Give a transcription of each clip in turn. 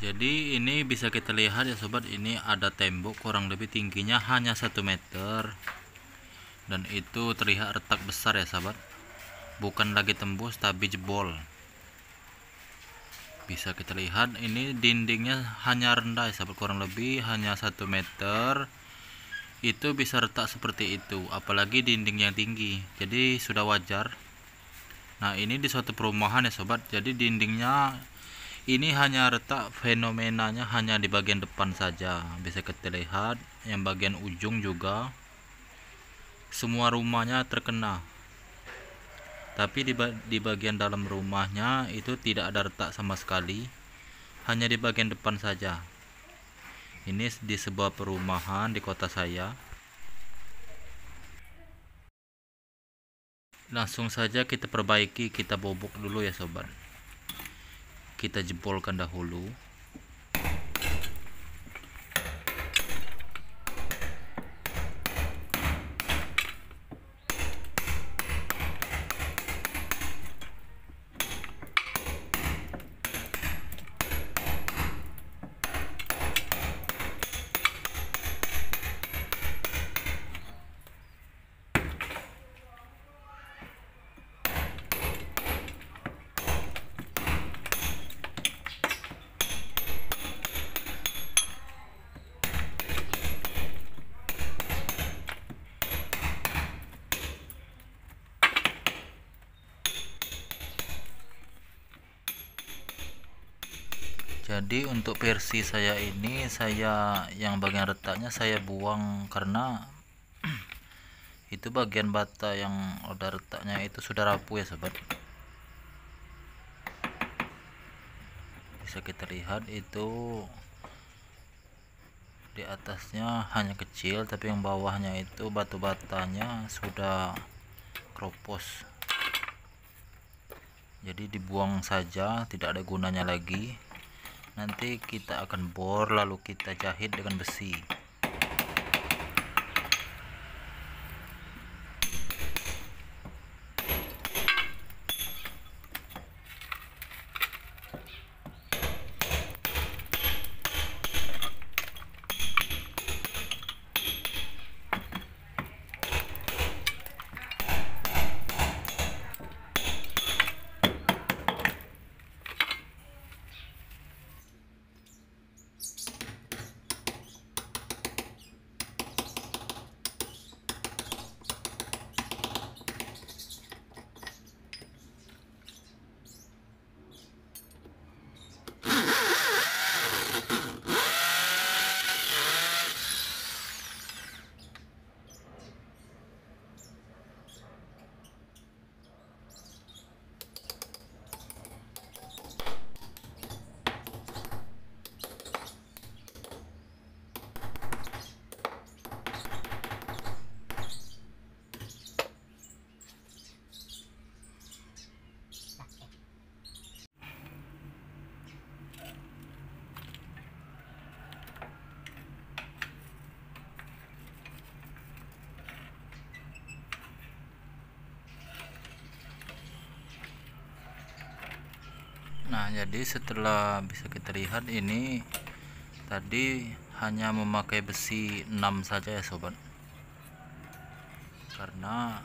jadi ini bisa kita lihat ya sobat ini ada tembok kurang lebih tingginya hanya satu meter dan itu terlihat retak besar ya sobat. bukan lagi tembus tapi jebol bisa kita lihat ini dindingnya hanya rendah ya sobat kurang lebih hanya satu meter itu bisa retak seperti itu apalagi dinding yang tinggi jadi sudah wajar nah ini di suatu perumahan ya sobat jadi dindingnya ini hanya retak fenomenanya hanya di bagian depan saja bisa kita lihat yang bagian ujung juga semua rumahnya terkena tapi di, di bagian dalam rumahnya itu tidak ada retak sama sekali hanya di bagian depan saja ini di sebuah perumahan di kota saya langsung saja kita perbaiki kita bobok dulu ya sobat kita jempolkan dahulu jadi untuk versi saya ini saya yang bagian retaknya saya buang karena itu bagian bata yang ada retaknya itu sudah rapuh ya sobat bisa kita lihat itu di atasnya hanya kecil tapi yang bawahnya itu batu batanya sudah keropos jadi dibuang saja tidak ada gunanya lagi nanti kita akan bor lalu kita jahit dengan besi nah jadi setelah bisa kita lihat ini tadi hanya memakai besi 6 saja ya sobat karena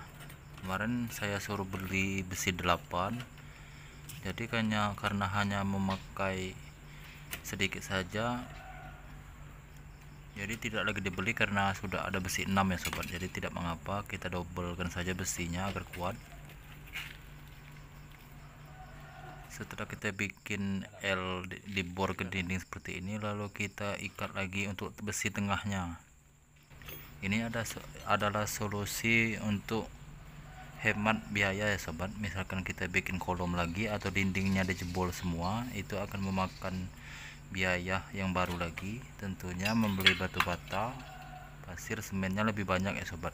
kemarin saya suruh beli besi 8 jadi hanya karena hanya memakai sedikit saja jadi tidak lagi dibeli karena sudah ada besi 6 ya sobat jadi tidak mengapa kita dobelkan saja besinya agar kuat setelah kita bikin L dibor ke dinding seperti ini lalu kita ikat lagi untuk besi tengahnya ini ada adalah solusi untuk hemat biaya ya sobat misalkan kita bikin kolom lagi atau dindingnya dijebol semua itu akan memakan biaya yang baru lagi tentunya membeli batu bata pasir semennya lebih banyak ya sobat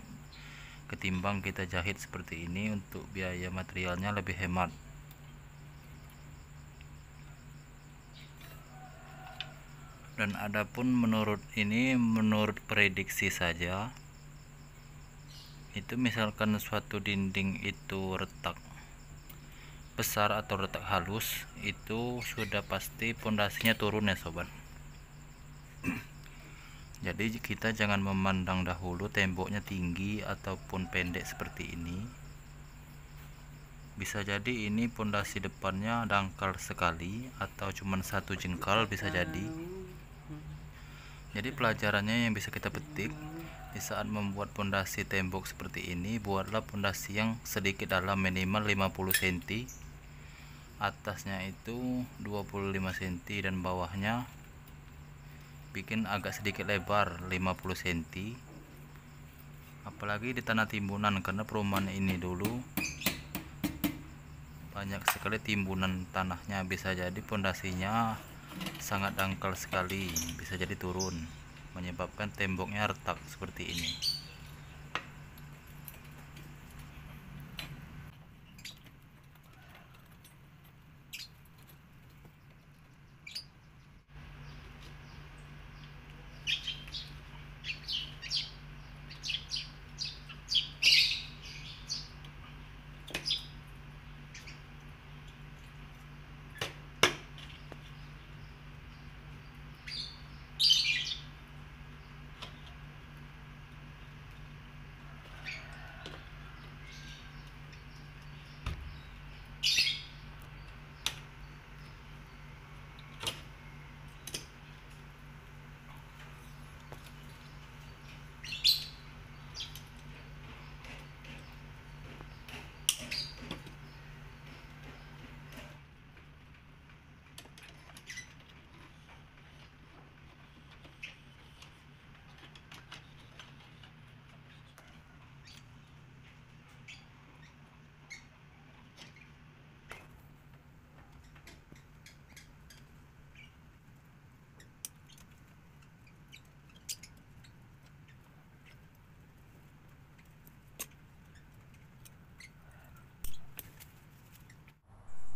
ketimbang kita jahit seperti ini untuk biaya materialnya lebih hemat dan adapun menurut ini menurut prediksi saja itu misalkan suatu dinding itu retak besar atau retak halus itu sudah pasti pondasinya turun ya sobat jadi kita jangan memandang dahulu temboknya tinggi ataupun pendek seperti ini bisa jadi ini pondasi depannya dangkal sekali atau cuma satu jengkal bisa jadi jadi pelajarannya yang bisa kita petik di saat membuat pondasi tembok seperti ini, buatlah pondasi yang sedikit dalam minimal 50 cm. Atasnya itu 25 cm dan bawahnya bikin agak sedikit lebar 50 cm. Apalagi di tanah timbunan karena perumahan ini dulu banyak sekali timbunan tanahnya bisa jadi pondasinya sangat dangkal sekali bisa jadi turun menyebabkan temboknya retak seperti ini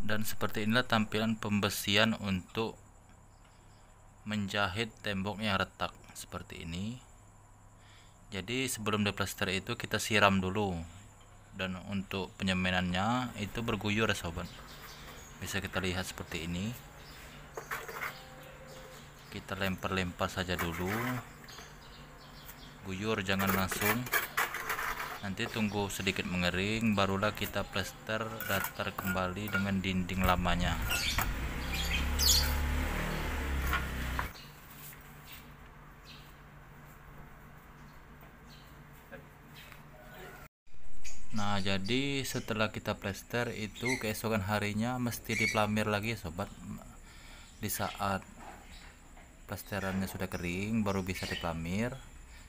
dan seperti inilah tampilan pembesian untuk menjahit tembok yang retak seperti ini jadi sebelum diplaster itu kita siram dulu dan untuk penyemenannya itu berguyur sobat bisa kita lihat seperti ini kita lempar-lempar saja dulu guyur jangan langsung nanti tunggu sedikit mengering barulah kita plester datar kembali dengan dinding lamanya Nah, jadi setelah kita plester itu keesokan harinya mesti diplamir lagi sobat. Di saat plesterannya sudah kering baru bisa diplamir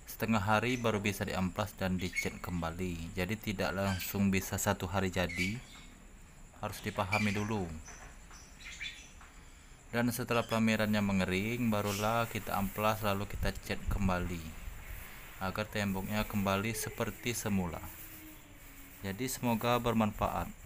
setengah hari baru bisa diamplas dan dicet kembali jadi tidak langsung bisa satu hari jadi harus dipahami dulu dan setelah pelamirannya mengering barulah kita amplas lalu kita cat kembali agar temboknya kembali seperti semula jadi semoga bermanfaat